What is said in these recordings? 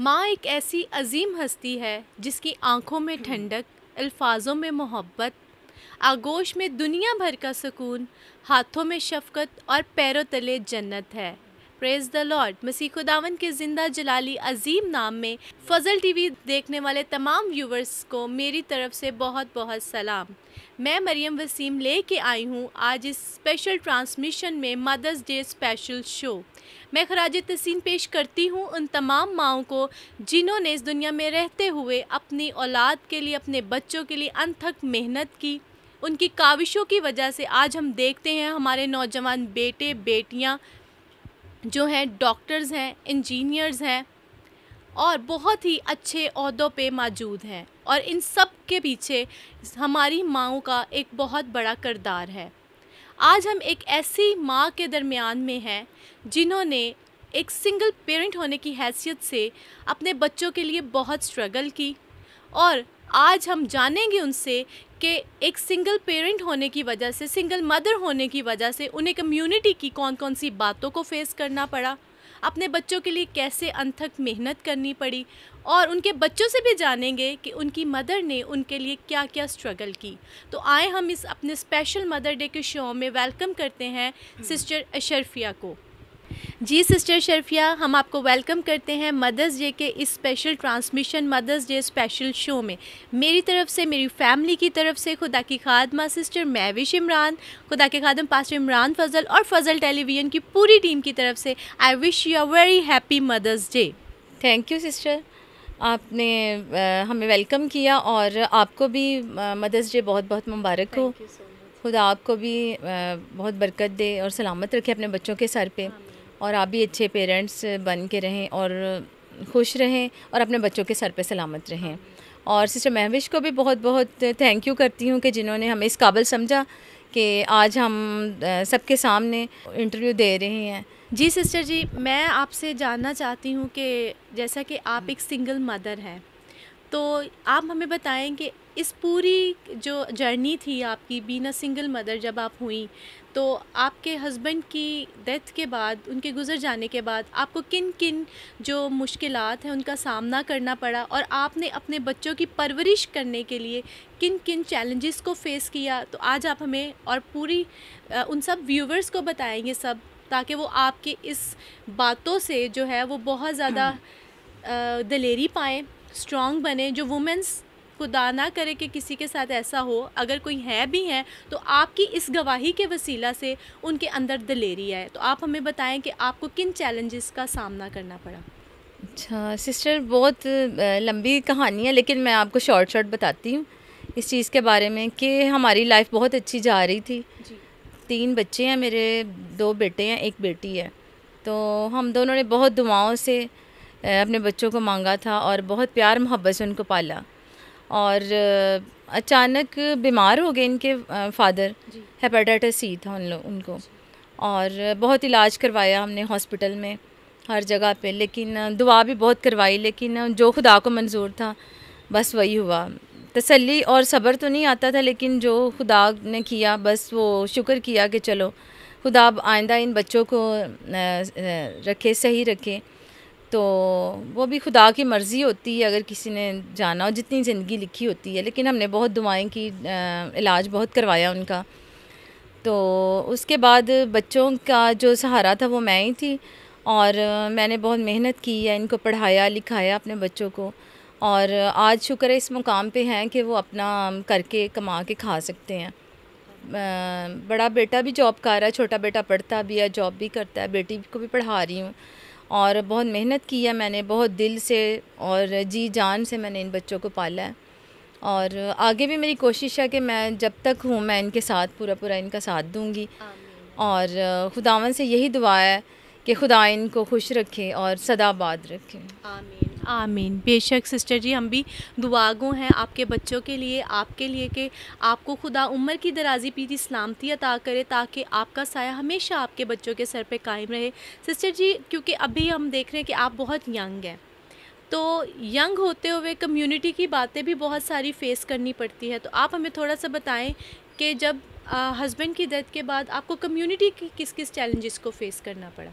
माँ एक ऐसी अजीम हस्ती है जिसकी आंखों में ठंडक अल्फाजों में मोहब्बत आगोश में दुनिया भर का सुकून हाथों में शफकत और पैरों तले जन्नत है प्रेज द लॉर्ड मसीह खुदावन के जिंदा जलाली अजीम नाम में फजल टीवी देखने वाले तमाम व्यूवर्स को मेरी तरफ से बहुत बहुत सलाम मैं मरियम वसीम लेके आई हूँ आज इस स्पेशल ट्रांसमिशन में मदर्स डे स्पेशल शो मैं खराज तहसीन पेश करती हूँ उन तमाम माओ को जिन्होंने इस दुनिया में रहते हुए अपनी औलाद के लिए अपने बच्चों के लिए अनथक मेहनत की उनकी काविशों की वजह से आज हम देखते हैं हमारे नौजवान बेटे बेटियाँ जो हैं डॉक्टर्स हैं इंजीनियर्स हैं और बहुत ही अच्छे अहदों पे मौजूद हैं और इन सब के पीछे हमारी माओ का एक बहुत बड़ा करदार है आज हम एक ऐसी माँ के दरमियान में हैं जिन्होंने एक सिंगल पेरेंट होने की हैसियत से अपने बच्चों के लिए बहुत स्ट्रगल की और आज हम जानेंगे उनसे कि एक सिंगल पेरेंट होने की वजह से सिंगल मदर होने की वजह से उन्हें कम्युनिटी की कौन कौन सी बातों को फेस करना पड़ा अपने बच्चों के लिए कैसे अनथक मेहनत करनी पड़ी और उनके बच्चों से भी जानेंगे कि उनकी मदर ने उनके लिए क्या क्या स्ट्रगल की तो आए हम इस अपने स्पेशल मदर डे के शो में वेलकम करते हैं सिस्टर अशरफिया को जी सिस्टर शर्फिया हम आपको वेलकम करते हैं मदर्स डे के इस special transmission mother's day special show में मेरी तरफ से मेरी फैमिली की तरफ से खुदा की खादमा सिस्टर मैविश इमरान खुदा के खादम पास्टर इमरान फजल और फजल टेलीविज़न की पूरी टीम की तरफ से I wish you a very happy mother's day thank you sister आपने हमें वेलकम किया और आपको भी मदर्स डे बहुत बहुत मुबारक हो खुदा आपको भी बहुत बरकत दे और सलामत रखे अपने बच्चों के सर पे और आप भी अच्छे पेरेंट्स बन के रहें और खुश रहें और अपने बच्चों के सर पे सलामत रहें और सिस्टर महविश को भी बहुत बहुत थैंक यू करती हूँ कि जिन्होंने हमें इस काबिल समझा कि आज हम सबके सामने इंटरव्यू दे रहे हैं जी सिस्टर जी मैं आपसे जानना चाहती हूँ कि जैसा कि आप एक सिंगल मदर हैं तो आप हमें बताएं कि इस पूरी जो जर्नी थी आपकी बीना सिंगल मदर जब आप हुई तो आपके हस्बैंड की डेथ के बाद उनके गुजर जाने के बाद आपको किन किन जो मुश्किल हैं उनका सामना करना पड़ा और आपने अपने बच्चों की परवरिश करने के लिए किन किन चैलेंजेस को फेस किया तो आज आप हमें और पूरी उन सब व्यूवर्स को बताएंगे सब ताकि वो आपकी इस बातों से जो है वो बहुत ज़्यादा हम्म। दलेरी पाएँ स्ट्रॉन्ग बने जो वुमेंस खुदा ना करे कि किसी के साथ ऐसा हो अगर कोई है भी है तो आपकी इस गवाही के वसीला से उनके अंदर दलेरी आए तो आप हमें बताएं कि आपको किन चैलेंजेस का सामना करना पड़ा अच्छा सिस्टर बहुत लंबी कहानी है लेकिन मैं आपको शॉर्ट शॉर्ट बताती हूँ इस चीज़ के बारे में कि हमारी लाइफ बहुत अच्छी जा रही थी जी। तीन बच्चे हैं मेरे दो बेटे हैं एक बेटी है तो हम दोनों ने बहुत दुआओं से अपने बच्चों को मांगा था और बहुत प्यार मोहब्बत से उनको पाला और अचानक बीमार हो गए इनके फादर हेपेटाइटिस सी था उन लोग उनको और बहुत इलाज करवाया हमने हॉस्पिटल में हर जगह पे लेकिन दुआ भी बहुत करवाई लेकिन जो खुदा को मंजूर था बस वही हुआ तसल्ली और सब्र तो नहीं आता था लेकिन जो खुदा ने किया बस वो शुक्र किया कि चलो खुदा आइंदा इन बच्चों को रखे सही रखे तो वो भी खुदा की मर्ज़ी होती है अगर किसी ने जाना हो जितनी ज़िंदगी लिखी होती है लेकिन हमने बहुत दुआएं की इलाज बहुत करवाया उनका तो उसके बाद बच्चों का जो सहारा था वो मैं ही थी और मैंने बहुत मेहनत की है इनको पढ़ाया लिखाया अपने बच्चों को और आज शुक्र है इस मुकाम पे हैं कि वो अपना करके कमा के खा सकते हैं बड़ा बेटा भी जॉब कर रहा है छोटा बेटा पढ़ता भी है जॉब भी करता है बेटी को भी पढ़ा रही हूँ और बहुत मेहनत की है मैंने बहुत दिल से और जी जान से मैंने इन बच्चों को पाला है और आगे भी मेरी कोशिश है कि मैं जब तक हूँ मैं इनके साथ पूरा पूरा इनका साथ दूँगी और खुदावन से यही दुआ है कि खुदा इनको खुश रखे और सदाबाद रखे आमीन आमीन बेशक सिस्टर जी हम भी दुआगो हैं आपके बच्चों के लिए आपके लिए कि आपको खुदा उम्र की दराजी पीती सलामती अता करे ताकि आपका साया हमेशा आपके बच्चों के सर पे कायम रहे सिस्टर जी क्योंकि अभी हम देख रहे हैं कि आप बहुत यंग हैं तो यंग होते हुए कम्युनिटी की बातें भी बहुत सारी फेस करनी पड़ती है तो आप हमें थोड़ा सा बताएं कि जब हस्बैंड की डेथ के बाद आपको कम्युनिटी की किस किस चैलेंजेस को फेस करना पड़ा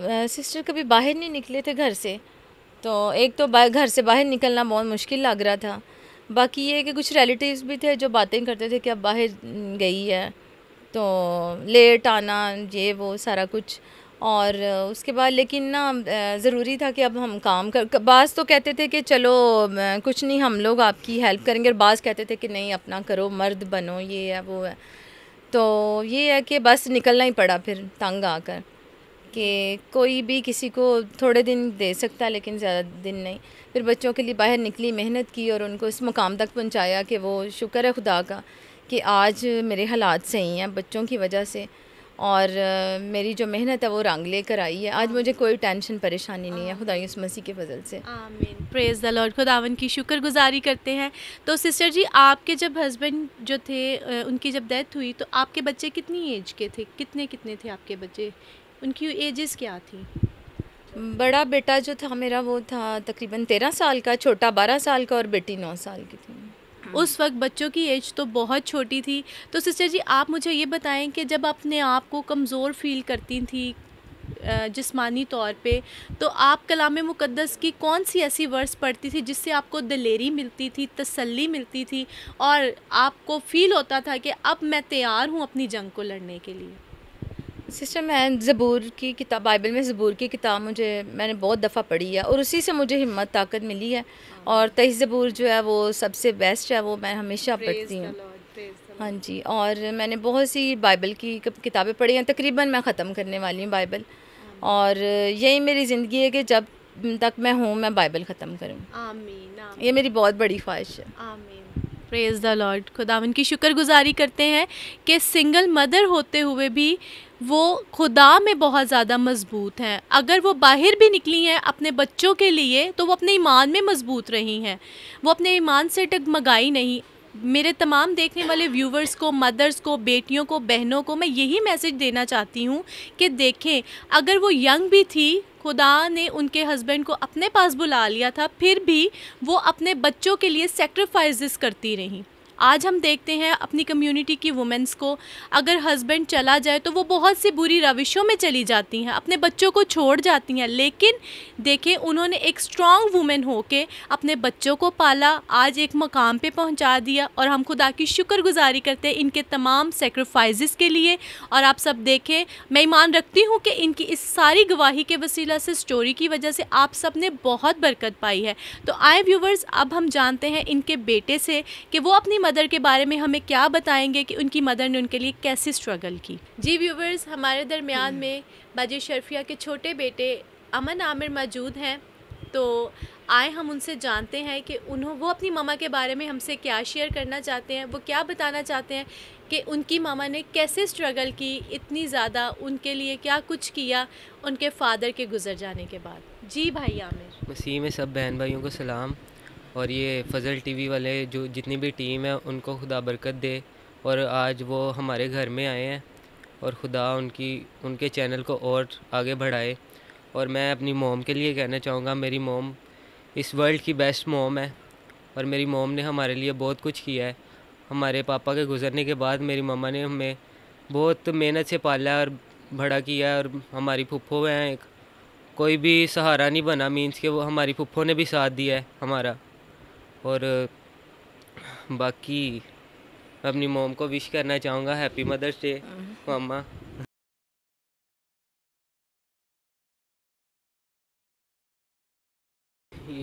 सिस्टर कभी बाहर नहीं निकले थे घर से तो एक तो घर से बाहर निकलना बहुत मुश्किल लग रहा था बाकी ये कि कुछ रिलेटिव्स भी थे जो बातें करते थे कि अब बाहर गई है तो लेट आना ये वो सारा कुछ और उसके बाद लेकिन ना ज़रूरी था कि अब हम काम कर बाज़ तो कहते थे कि चलो कुछ नहीं हम लोग आपकी हेल्प करेंगे और बाज़ कहते थे कि नहीं अपना करो मर्द बनो ये है वो है तो ये है कि बस निकलना ही पड़ा फिर तंग आकर कि कोई भी किसी को थोड़े दिन दे सकता लेकिन ज़्यादा दिन नहीं फिर बच्चों के लिए बाहर निकली मेहनत की और उनको इस मुकाम तक पहुंचाया कि वो शुक्र है खुदा का कि आज मेरे हालात सही हैं बच्चों की वजह से और मेरी जो मेहनत है वो रंग लेकर आई है आज मुझे कोई टेंशन परेशानी नहीं है खुदा उस मसीह के फजल से आमीन प्रेज द लॉर्ड खुदावन की शुक्रगुजारी करते हैं तो सिस्टर जी आपके जब हस्बैंड जो थे उनकी जब डेथ हुई तो आपके बच्चे कितनी एज के थे कितने कितने थे आपके बच्चे उनकी एजेस क्या थी बड़ा बेटा जो था मेरा वो था तकरीबन तेरह साल का छोटा बारह साल का और बेटी नौ साल की थी हाँ। उस वक्त बच्चों की एज तो बहुत छोटी थी तो सिस्टर जी आप मुझे ये बताएं कि जब अपने आप को कमज़ोर फील करती थी जिस्मानी तौर पे तो आप कलाम मुकद्दस की कौन सी ऐसी वर्स पढ़ती थी जिससे आपको दलेरी मिलती थी तसल्ली मिलती थी और आपको फील होता था कि अब मैं तैयार हूँ अपनी जंग को लड़ने के लिए सिस्टर मैं ज़बूर की किताब बाइबल में ज़बूर की किताब मुझे मैंने बहुत दफ़ा पढ़ी है और उसी से मुझे हिम्मत ताकत मिली है और तेज़ ज़बूर जो है वो सबसे बेस्ट है वो मैं हमेशा पढ़ती हूँ हाँ जी और मैंने बहुत सी बाइबल की किताबें पढ़ी हैं तकरीबन मैं ख़त्म करने वाली हूँ बाइबल और यही मेरी ज़िंदगी है कि जब तक मैं हूँ मैं बाइबल ख़त्म करूँ ये मेरी बहुत बड़ी ख्वाहिश है प्रेज़ द लॉर्ड खुदा उनकी शुक्रगुजारी करते हैं कि सिंगल मदर होते हुए भी वो खुदा में बहुत ज़्यादा मजबूत हैं अगर वो बाहर भी निकली हैं अपने बच्चों के लिए तो वो अपने ईमान में मजबूत रही हैं वो अपने ईमान से टगमगाई नहीं मेरे तमाम देखने वाले व्यूवर्स को मदर्स को बेटियों को बहनों को मैं यही मैसेज देना चाहती हूँ कि देखें अगर वो यंग भी थी खुदा ने उनके हस्बैंड को अपने पास बुला लिया था फिर भी वो अपने बच्चों के लिए सेक्रीफाइज करती रहीं आज हम देखते हैं अपनी कम्युनिटी की वुमेंस को अगर हस्बैंड चला जाए तो वो बहुत सी बुरी रविशों में चली जाती हैं अपने बच्चों को छोड़ जाती हैं लेकिन देखें उन्होंने एक स्ट्रॉन्ग वुमेन होके अपने बच्चों को पाला आज एक मकाम पे पहुंचा दिया और हम खुदा की शुक्रगुजारी करते हैं इनके तमाम सेक्रीफाइज़ के लिए और आप सब देखें मैं ईमान रखती हूँ कि इनकी इस सारी गवाही के वसीला से स्टोरी की वजह से आप सब ने बहुत बरकत पाई है तो आए व्यूवर्स अब हम जानते हैं इनके बेटे से कि वो अपनी मदर के बारे में हमें क्या बताएंगे कि उनकी मदर ने उनके लिए कैसे स्ट्रगल की जी व्यूवर्स हमारे दरमियान में बाजी शर्फिया के छोटे बेटे अमन आमिर मौजूद हैं तो आए हम उनसे जानते हैं कि उन्हों वो अपनी मामा के बारे में हमसे क्या शेयर करना चाहते हैं वो क्या बताना चाहते हैं कि उनकी मामा ने कैसे स्ट्रगल की इतनी ज़्यादा उनके लिए क्या कुछ किया उनके फादर के गुजर जाने के बाद जी भाई आमिर वसीम सब बहन भाइयों को सलाम और ये फजल टीवी वाले जो जितनी भी टीम है उनको खुदा बरकत दे और आज वो हमारे घर में आए हैं और खुदा उनकी उनके चैनल को और आगे बढ़ाए और मैं अपनी मोम के लिए कहना चाहूँगा मेरी मोम इस वर्ल्ड की बेस्ट मोम है और मेरी मोम ने हमारे लिए बहुत कुछ किया है हमारे पापा के गुजरने के बाद मेरी मम्मा ने हमें बहुत मेहनत से पाला और बड़ा किया और हमारी फुफ्फो हैं एक कोई भी सहारा नहीं बना मीन्स कि वो हमारी फुफ्फो ने भी साथ दिया है हमारा और बाकी अपनी मोम को विश करना चाहूँगा happy mother's day mama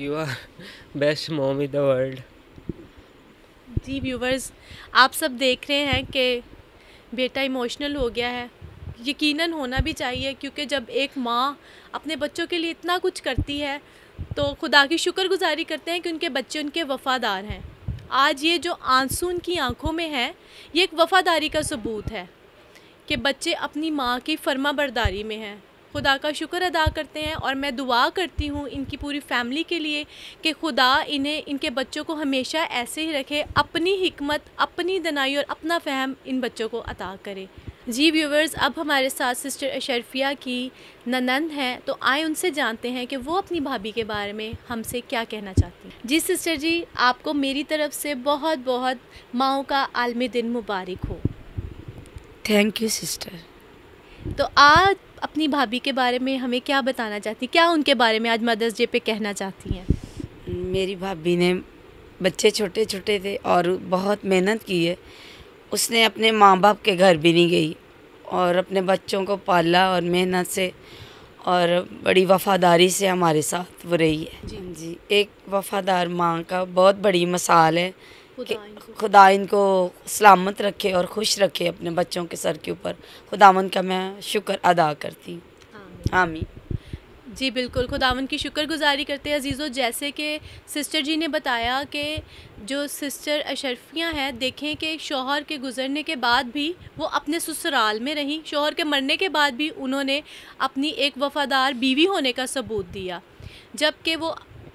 you are best mom in the world जी व्यूवर्स आप सब देख रहे हैं कि बेटा इमोशनल हो गया है यकीनन होना भी चाहिए क्योंकि जब एक माँ अपने बच्चों के लिए इतना कुछ करती है तो खुदा की शुक्रगुजारी करते हैं कि उनके बच्चे उनके वफ़ादार हैं आज ये जो आंसू उनकी आंखों में है ये एक वफ़ादारी का सबूत है कि बच्चे अपनी माँ की फर्मा बरदारी में हैं खुदा का शुक्र अदा करते हैं और मैं दुआ करती हूँ इनकी पूरी फैमिली के लिए कि खुदा इन्हें इनके बच्चों को हमेशा ऐसे ही रखे अपनी हमत अपनी दनाई और अपना फहम इन बच्चों को अता करे जी व्यूवर्स अब हमारे साथ सिस्टर अशरफिया की ननंद हैं तो आए उनसे जानते हैं कि वो अपनी भाभी के बारे में हमसे क्या कहना चाहती हैं जी सिस्टर जी आपको मेरी तरफ से बहुत बहुत माओ का आलमी दिन मुबारक हो थैंक यू सिस्टर तो आज अपनी भाभी के बारे में हमें क्या बताना चाहती क्या उनके बारे में आज मदर्स डे पे कहना चाहती हैं मेरी भाभी ने बच्चे छोटे छोटे थे और बहुत मेहनत की है उसने अपने माँ बाप के घर भी नहीं गई और अपने बच्चों को पाला और मेहनत से और बड़ी वफ़ादारी से हमारे साथ वो रही है जी जी एक वफ़ादार माँ का बहुत बड़ी मसाल है कि खुदा इनको सलामत रखे और खुश रखे अपने बच्चों के सर के ऊपर खुदा का मैं शुक्र अदा करती हूँ हामी जी बिल्कुल खुदावन की शुक्रगुजारी करते हैं अजीज़ों जैसे कि सिस्टर जी ने बताया कि जो सिस्टर अशरफियाँ हैं देखें कि शोहर के गुज़रने के बाद भी वो अपने ससुराल में रहीं शोहर के मरने के बाद भी उन्होंने अपनी एक वफ़ादार बीवी होने का सबूत दिया जबकि वो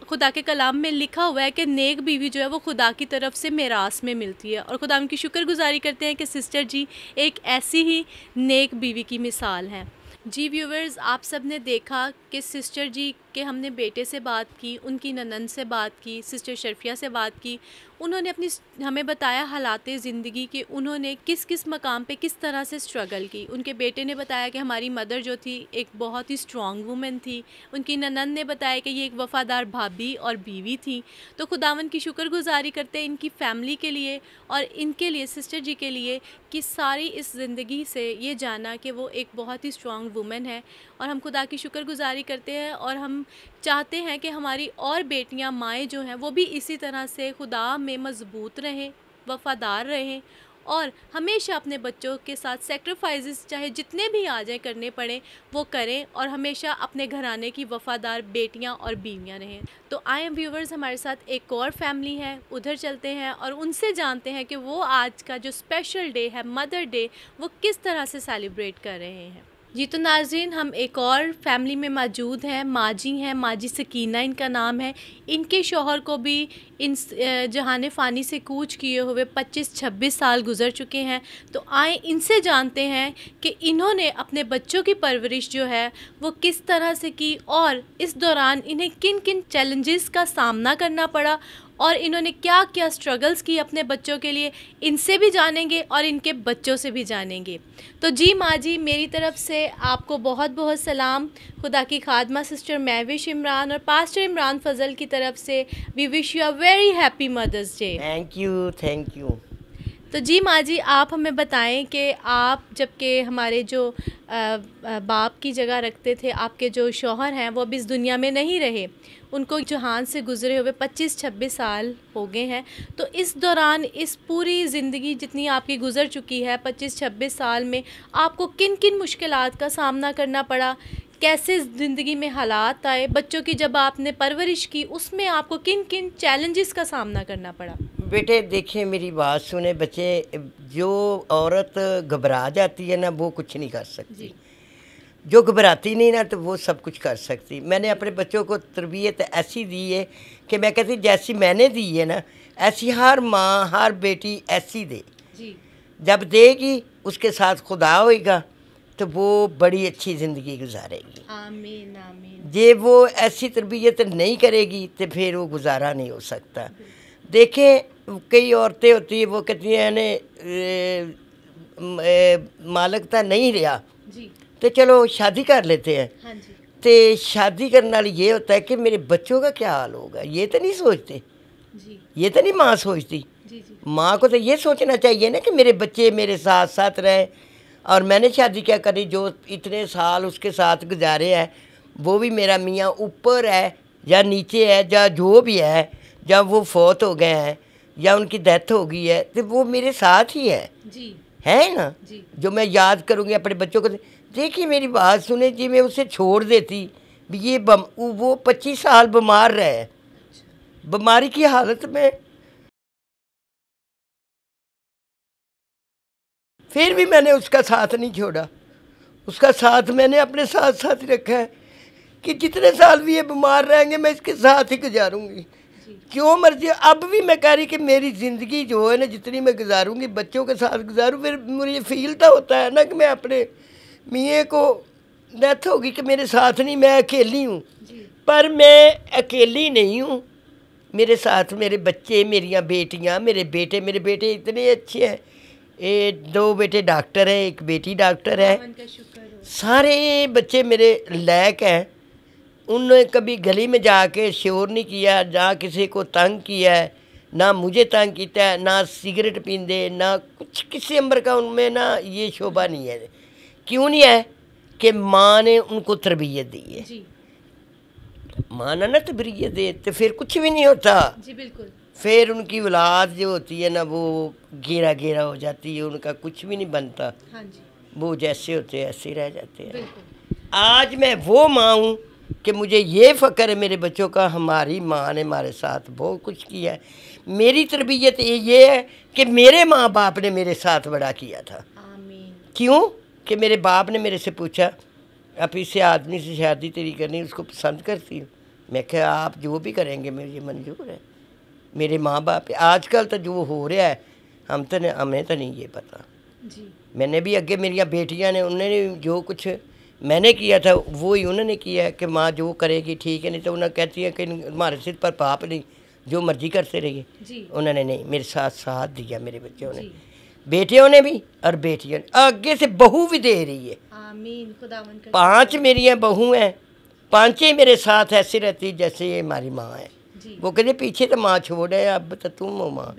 खुदा के कलाम में लिखा हुआ है कि नेक बीवी जो है वो खुदा की तरफ से मेरास में मिलती है और खुदा उनकी शुक्रगुजारी करते हैं कि सिस्टर जी एक ऐसी ही नेक बीवी की मिसाल हैं जी व्यूवर्स आप सब ने देखा कि सिस्टर जी के हमने बेटे से बात की उनकी ननन से बात की सिस्टर शर्फिया से बात की उन्होंने अपनी हमें बताया हालात ज़िंदगी के उन्होंने किस किस मकाम पे किस तरह से स्ट्रगल की उनके बेटे ने बताया कि हमारी मदर जो थी एक बहुत ही स्ट्रॉन्ग वूमेन थी उनकी ननंद ने बताया कि ये एक वफ़ादार भाभी और बीवी थी तो खुदावन की शुक्रगुजारी करते इनकी फ़ैमिली के लिए और इनके लिए सिस्टर जी के लिए कि सारी इस ज़िंदगी से ये जाना कि वो एक बहुत ही स्ट्रॉन्ग वूमेन है और हम खुदा की शुक्रगुजारी करते हैं और हम चाहते हैं कि हमारी और बेटियां माएँ जो हैं वो भी इसी तरह से खुदा में मजबूत रहें वफ़ादार रहें और हमेशा अपने बच्चों के साथ सेक्रीफाइज चाहे जितने भी आ जाए करने पड़े वो करें और हमेशा अपने घराने की वफ़ादार बेटियां और बीवियां रहें तो आई एम व्यूवर्स हमारे साथ एक और फैमिली है उधर चलते हैं और उनसे जानते हैं कि वो आज का जो स्पेशल डे है मदर डे वो किस तरह से सेलिब्रेट कर रहे हैं जी तो नाजरीन हम एक और फैमिली में मौजूद हैं माजी हैं माजी सकीना इनका नाम है इनके शोहर को भी इन जहान फ़ानी से कूच किए हुए 25-26 साल गुजर चुके हैं तो आए इनसे जानते हैं कि इन्होंने अपने बच्चों की परवरिश जो है वो किस तरह से की और इस दौरान इन्हें किन किन चैलेंजेस का सामना करना पड़ा और इन्होंने क्या क्या स्ट्रगल्स की अपने बच्चों के लिए इनसे भी जानेंगे और इनके बच्चों से भी जानेंगे तो जी माँ जी मेरी तरफ से आपको बहुत बहुत सलाम खुदा की खादमा सिस्टर महविश इमरान और पास्टर इमरान फजल की तरफ से we wish you a very happy mother's day thank you thank you तो जी माँ जी आप हमें बताएं कि आप जबकि हमारे जो बाप की जगह रखते थे आपके जो शोहर हैं वो अभी इस दुनिया में नहीं रहे उनको जहान से गुजरे हुए 25-26 साल हो गए हैं तो इस दौरान इस पूरी ज़िंदगी जितनी आपकी गुजर चुकी है 25-26 साल में आपको किन किन मुश्किल का सामना करना पड़ा कैसे ज़िंदगी में हालात आए बच्चों की जब आपने परवरिश की उसमें आपको किन किन चैलेंजेस का सामना करना पड़ा बेटे देखिए मेरी बात सुने बच्चे जो औरत घबरा जाती है ना वो कुछ नहीं कर सकती जो घबराती नहीं ना तो वो सब कुछ कर सकती मैंने अपने बच्चों को तरबियत ऐसी दी है कि मैं कहती जैसी मैंने दी है ना ऐसी हर माँ हर बेटी ऐसी दे जी। जब देगी उसके साथ खुदा होएगा तो वो बड़ी अच्छी ज़िंदगी गुजारेगी आमीन आमीन जे वो ऐसी तरबियत नहीं करेगी तो फिर वो गुजारा नहीं हो सकता देखें कई औरतें होती है वो कहती हैं ने मालक तो नहीं रहा तो चलो शादी कर लेते हैं तो शादी करने वाली ये होता है कि मेरे बच्चों का क्या हाल होगा ये तो नहीं सोचते ये तो नहीं माँ सोचती माँ को तो ये सोचना चाहिए ना कि मेरे बच्चे मेरे साथ साथ रहें और मैंने शादी क्या करी जो इतने साल उसके साथ गुजारे हैं वो भी मेरा मियाँ ऊपर है या नीचे है या जो भी है जब वो फौत हो गए हैं या उनकी डेथ हो गई है तो वो मेरे साथ ही है जी है ना जी। जो मैं याद करूँगी अपने बच्चों को देखिए मेरी बात सुने जी मैं उसे छोड़ देती ये बम, वो पच्चीस साल बीमार रहे अच्छा। बीमारी की हालत में फिर भी मैंने उसका साथ नहीं छोड़ा उसका साथ मैंने अपने साथ साथ रखा है कि जितने साल भी ये बीमार रहेंगे मैं इसके साथ ही गुजारूंगी क्यों मर्जी अब भी मैं कह रही कि मेरी ज़िंदगी जो है ना जितनी मैं गुजारूँगी बच्चों के साथ गुजारूँ फिर मुझे फील तो होता है ना कि मैं अपने मियाँ को डेथ होगी कि मेरे साथ नहीं मैं अकेली हूँ पर मैं अकेली नहीं हूँ मेरे साथ मेरे बच्चे मेरियाँ बेटियाँ मेरे बेटे मेरे बेटे इतने अच्छे हैं ये दो बेटे डॉक्टर हैं एक बेटी डॉक्टर है सारे बच्चे मेरे लायक हैं उन्होंने कभी गली में जाके शोर नहीं किया ना किसी को तंग किया है ना मुझे तंग किया है ना सिगरेट पींदे ना कुछ किसी अंबर का उनमें ना ये शोभा नहीं है क्यों नहीं है कि माँ ने उनको तरबियत दी है माँ ना ना तरबियत दे तो फिर कुछ भी नहीं होता जी बिल्कुल फिर उनकी औलाद जो होती है ना वो घेरा घेरा हो जाती है उनका कुछ भी नहीं बनता हाँ जी वो जैसे होते ऐसे रह जाते हैं आज मैं वो माँ हूँ कि मुझे ये फ़क्र है मेरे बच्चों का हमारी माँ ने हमारे साथ बहुत कुछ किया है मेरी तरबियत ये है कि मेरे माँ बाप ने मेरे साथ बड़ा किया था क्यों कि मेरे बाप ने मेरे से पूछा आप इसे आदमी से शादी तेरी करनी उसको पसंद करती हूँ मैं क्या आप जो भी करेंगे मुझे मंजूर है मेरे माँ बाप आजकल तो जो हो रहा है हम तो हमें तो नहीं ये पता जी मैंने भी अगे मेरिया बेटियाँ ने उन्होंने जो कुछ मैंने किया था वो ही उन्होंने किया है कि माँ जो करेगी ठीक है नहीं तो उन्हें कहती है कि हमारे सिर पर पाप नहीं जो मर्जी करते रहिए उन्होंने नहीं मेरे साथ साथ दिया मेरे बच्चों ने बेटियों ने भी और बेटियों आगे से बहू भी दे रही है पाँच पांच मेरी बहू हैं पाँच ही मेरे साथ ऐसी रहती जैसे ये हमारी माँ है वो कहते पीछे तो माँ छोड़ है अब तो तुम हो माँ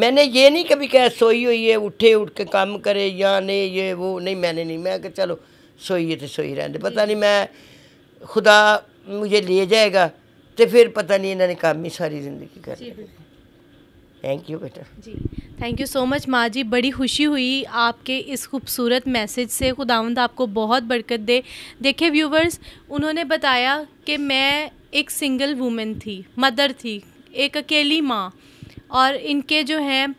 मैंने ये नहीं कभी कहा सोई हुई है उठे उठ के काम करे या नहीं ये वो नहीं मैंने नहीं मैं कहा चलो सोइए तो सोई रहते पता नहीं मैं खुदा मुझे ले जाएगा तो फिर पता नहीं इन्होंने काम ही सारी ज़िंदगी कर थैंक यू बेटा जी थैंक यू सो मच माँ जी बड़ी खुशी हुई आपके इस खूबसूरत मैसेज से खुदावंद आपको बहुत बरकत दे देखे व्यूवर्स उन्होंने बताया कि मैं एक सिंगल वूमेन थी मदर थी एक अकेली माँ और इनके जो हैं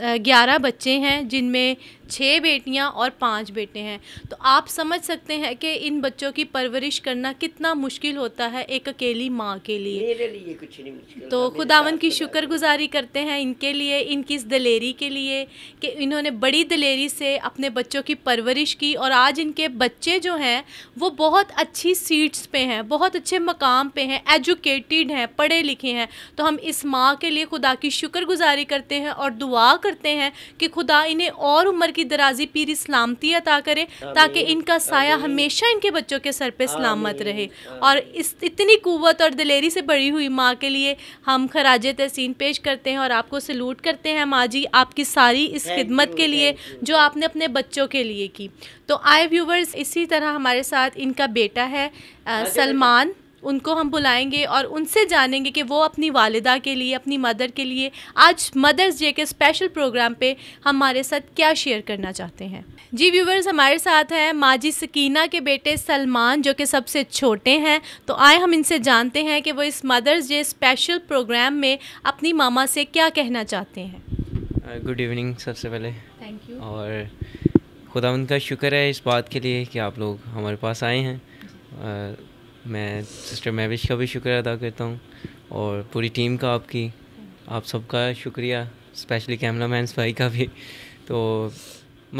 ग्यारह बच्चे हैं जिनमें छः बेटियाँ और पाँच बेटे हैं तो आप समझ सकते हैं कि इन बच्चों की परवरिश करना कितना मुश्किल होता है एक अकेली माँ के लिए मेरे लिए कुछ नहीं मुश्किल तो खुदावन की तो शुक्रगुजारी करते हैं इनके लिए इनकी इस दलेरी के लिए कि इन्होंने बड़ी दलेरी से अपने बच्चों की परवरिश की और आज इनके बच्चे जो हैं वो बहुत अच्छी सीट्स पे हैं बहुत अच्छे मकाम पे हैं एजुकेटेड हैं पढ़े लिखे हैं तो हम इस माँ के लिए खुदा की शुक्रगुजारी करते हैं और दुआ करते हैं कि खुदा इन्हें और उम्र की दराजी पीरी सलामती अता करे ताकि इनका साया हमेशा इनके बच्चों के सर पे सलामत रहे और इस इतनी कुवत और दिलेरी से बड़ी हुई माँ के लिए हम खराज तहसीन पेश करते हैं और आपको सलूट करते हैं माँ जी आपकी सारी इस खिदमत के लिए जो आपने अपने बच्चों के लिए की तो आई व्यूवर्स इसी तरह हमारे साथ इनका बेटा है सलमान उनको हम बुलाएंगे और उनसे जानेंगे कि वो अपनी वालदा के लिए अपनी मदर के लिए आज मदर्स डे के स्पेशल प्रोग्राम पे हमारे साथ क्या शेयर करना चाहते हैं जी व्यूवर्स हमारे साथ हैं माजी सकीना के बेटे सलमान जो कि सबसे छोटे हैं तो आए हम इनसे जानते हैं कि वो इस मदर्स डे स्पेशल प्रोग्राम में अपनी मामा से क्या कहना चाहते हैं गुड uh, इवनिंग सबसे पहले थैंक यू और खुदा उनका शुक्र है इस बात के लिए कि आप लोग हमारे पास आए हैं मैं सिस्टर महविश का भी शुक्र अदा करता हूँ और पूरी टीम का आपकी आप सबका शुक्रिया स्पेशली कैमरा मैन भाई का भी तो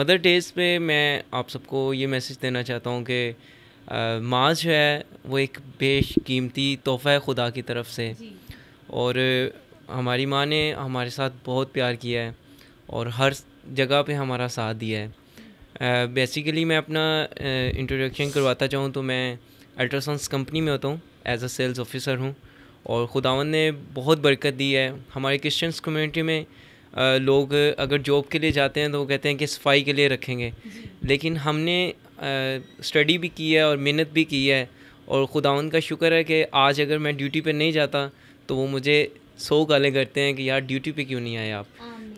मदर डेज पे मैं आप सबको ये मैसेज देना चाहता हूँ कि माँ जो है वो एक बेश कीमती तोहफ़ा है खुदा की तरफ से और हमारी माँ ने हमारे साथ बहुत प्यार किया है और हर जगह पे हमारा साथ दिया है बेसिकली मैं अपना इंट्रोडक्शन करवाता चाहूँ तो मैं अल्ट्रासाउंड कंपनी में होता हूँ एज अ सेल्स ऑफिसर हूँ और खुदावन ने बहुत बरकत दी है हमारे क्रिश्चन कम्युनिटी में आ, लोग अगर जॉब के लिए जाते हैं तो वो कहते हैं कि सफाई के लिए रखेंगे लेकिन हमने स्टडी भी की है और मेहनत भी की है और खुदावन का शुक्र है कि आज अगर मैं ड्यूटी पर नहीं जाता तो वो मुझे सौ गालें करते हैं कि यार ड्यूटी पे क्यों नहीं आए आप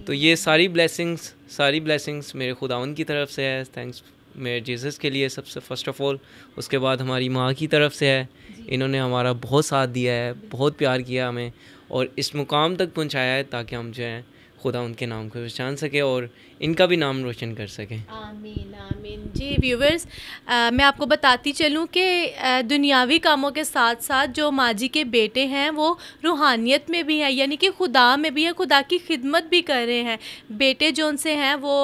तो ये सारी ब्लेसिंग्स सारी ब्लेसिंग्स मेरे खुदावन की तरफ से है थैंक्स मेरे जीसस के लिए सबसे फ़र्स्ट ऑफ़ ऑल उसके बाद हमारी माँ की तरफ से है इन्होंने हमारा बहुत साथ दिया है बहुत प्यार किया हमें और इस मुकाम तक पहुँचाया है ताकि हम जो है खुदा उनके नाम को पहचान सके और इनका भी नाम रोशन कर सके आमीन आमीन जी व्यूवर्स मैं आपको बताती चलूँ कि दुनियावी कामों के साथ साथ जो माजी के बेटे हैं वो रूहानियत में भी हैं यानी कि खुदा में भी है खुदा की खिदमत भी कर रहे हैं बेटे जो उनसे हैं वो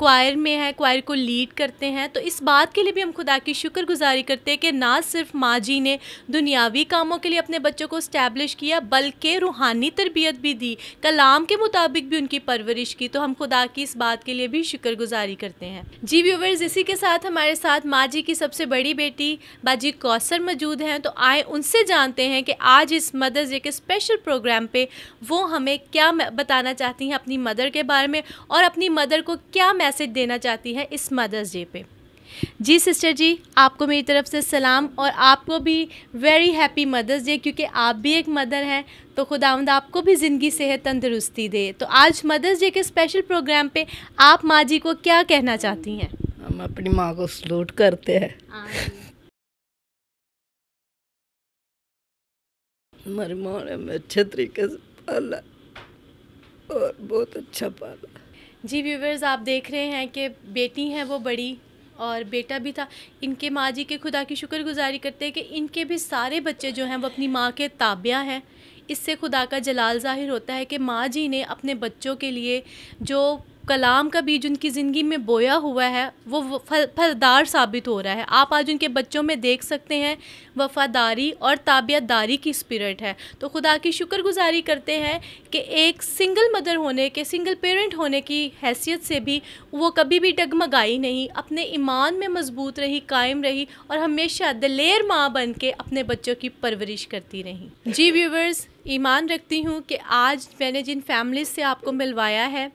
क्वायर में है क्वायर को लीड करते हैं तो इस बात के लिए भी हम खुदा की शुक्रगुजारी करते हैं कि ना सिर्फ माँ जी ने दुनियावी कामों के लिए अपने बच्चों को स्टैब्लिश किया बल्कि रूहानी तरबियत भी दी कलाम के मुताबिक भी उनकी परवरिश की तो हम खुदा की इस बात के लिए भी शुक्रगुजारी करते हैं जी व्यूवर्स इसी के साथ हमारे साथ माँ जी की सबसे बड़ी बेटी बाजी कौसर मौजूद हैं तो आए उनसे जानते हैं कि आज इस मदर्स डे के स्पेशल प्रोग्राम पर वो हमें क्या बताना चाहती हैं अपनी मदर के बारे में और अपनी मदर को क्या मैसेज देना चाहती है इस मदर्स डे पे जी सिस्टर जी आपको मेरी तरफ से सलाम और आपको भी वेरी हैप्पी मदर्स डे क्योंकि आप भी एक मदर हैं तो खुदावंद आपको भी ज़िंदगी सेहत तंदुरुस्ती दे तो आज मदर्स डे के स्पेशल प्रोग्राम पे आप माँ जी को क्या कहना चाहती हैं हम अपनी माँ को सलूट करते हैं हमारी माँ ने अच्छे तरीके से पाला और बहुत अच्छा पाला जी व्यूवर्स आप देख रहे हैं कि बेटी हैं वो बड़ी और बेटा भी था इनके माँ जी के खुदा की शुक्रगुजारी करते हैं कि इनके भी सारे बच्चे जो हैं वो अपनी माँ के ताबिया हैं इससे खुदा का जलाल ज़ाहिर होता है कि माँ जी ने अपने बच्चों के लिए जो कलाम का बीज उनकी ज़िंदगी में बोया हुआ है वो फल फलदार साबित हो रहा है आप आज उनके बच्चों में देख सकते हैं वफ़ादारी और ताबियतदारी की स्पिरिट है तो खुदा की शुक्रगुजारी करते हैं कि एक सिंगल मदर होने के सिंगल पेरेंट होने की हैसियत से भी वो कभी भी डगमगाई नहीं अपने ईमान में मजबूत रही कायम रही और हमेशा दलेर माँ बन के अपने बच्चों की परवरिश करती रही जी व्यूवर्स ईमान रखती हूँ कि आज मैंने जिन फैमिली से आपको मिलवाया है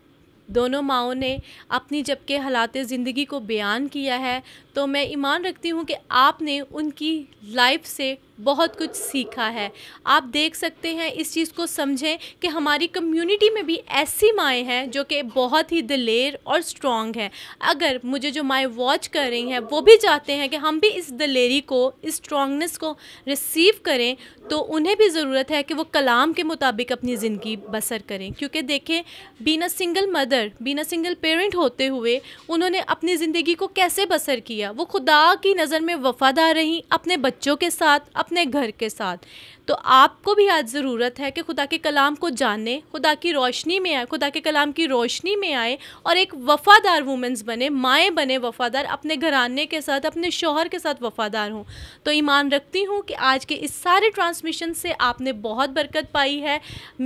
दोनों माओ ने अपनी जबकि हालात ज़िंदगी को बयान किया है तो मैं ईमान रखती हूँ कि आपने उनकी लाइफ से बहुत कुछ सीखा है आप देख सकते हैं इस चीज़ को समझें कि हमारी कम्युनिटी में भी ऐसी माएँ हैं जो कि बहुत ही दिलेर और स्ट्रॉन्ग हैं अगर मुझे जो माएँ वॉच कर रही हैं वो भी चाहते हैं कि हम भी इस दिलेरी को इस स्ट्रॉन्गनेस को रिसीव करें तो उन्हें भी ज़रूरत है कि वो कलाम के मुताबिक अपनी ज़िंदगी बसर करें क्योंकि देखें Bina single mother Bina single parent होते हुए उन्होंने अपनी ज़िंदगी को कैसे बसर किया किया वो खुदा की नज़र में वफ़ादार रहीं अपने बच्चों के साथ अपने घर के साथ तो आपको भी आज ज़रूरत है कि खुदा के कलाम को जाने खुदा की रोशनी में आए खुदा के कलाम की रोशनी में आए और एक वफ़ादार वूमेंस बने माएँ बने वफ़ादार अपने घराने के साथ अपने शोहर के साथ वफ़ादार हों तो ईमान रखती हूँ कि आज के इस सारे ट्रांसमिशन से आपने बहुत बरकत पाई है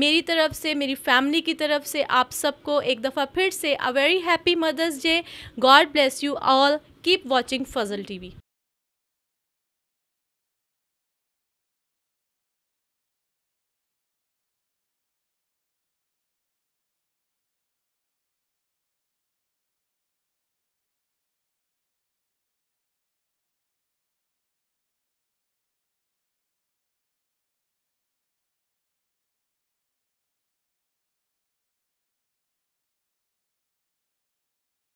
मेरी तरफ से मेरी फैमिली की तरफ से आप सबको एक दफ़ा फिर से a very happy mother's day God bless you all keep watching Fazal T